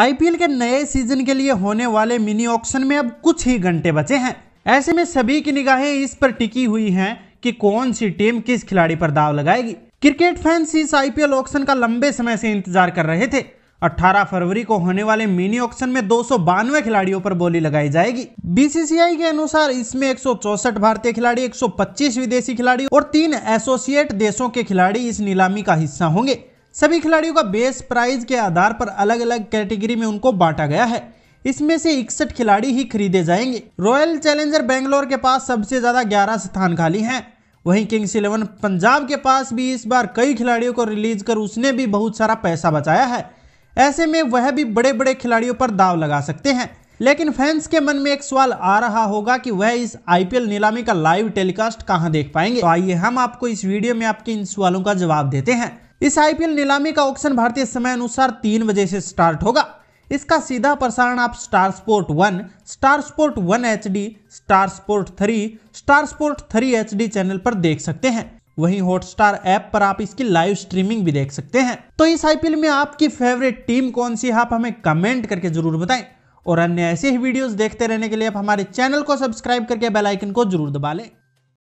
IPL के नए season के लिए होने वाले मिनी ऑक्शन में अब कुछ ही घंटे बचे हैं ऐसे में सभी की निगाहें इस पर टिकी हुई हैं कि कौन सी टीम किस खिलाड़ी पर दाव लगाएगी क्रिकेट फैंस इस आईपीएल ऑक्शन का लंबे समय से इंतजार कर रहे थे 18 फरवरी को होने वाले मिनी ऑक्शन में दो खिलाड़ियों पर बोली लगाई जाएगी बीसीसीआई के अनुसार इसमें एक भारतीय खिलाड़ी 125 विदेशी खिलाड़ी और तीन एसोसिएट देशों के खिलाड़ी इस नीलामी का हिस्सा होंगे सभी खिलाड़ियों का बेस प्राइज के आधार पर अलग अलग कैटेगरी में उनको बांटा गया है इसमें से इकसठ खिलाड़ी ही खरीदे जाएंगे रॉयल चैलेंजर बेंगलोर के पास सबसे ज्यादा ग्यारह स्थान खाली हैं वहीं किंग्स इलेवन पंजाब के पास भी इस बार कई खिलाड़ियों को रिलीज कर उसने भी बहुत सारा पैसा बचाया है ऐसे में वह भी बड़े बड़े खिलाड़ियों पर दाव लगा सकते हैं लेकिन फैंस के मन में एक सवाल आ रहा होगा कि वह इस आईपीएल नीलामी का लाइव टेलीकास्ट कहां देख पाएंगे तो आइए हम आपको इस वीडियो में आपके इन सवालों का जवाब देते हैं इस आईपीएल नीलामी का ऑक्शन भारतीय समय अनुसार तीन बजे से स्टार्ट होगा इसका सीधा प्रसारण आप Star Sport one Star Sport one H D Star Sport three Star Sport three H D channel पर देख सकते हैं वहीं हॉटस्टार ऐप पर आप इसकी लाइव स्ट्रीमिंग भी देख सकते हैं तो इस आईपीएल में आपकी फेवरेट टीम कौन सी है आप हमें कमेंट करके जरूर बताएं और अन्य ऐसे ही वीडियोस देखते रहने के लिए आप हमारे चैनल को सब्सक्राइब करके बेल आइकन को जरूर दबा लें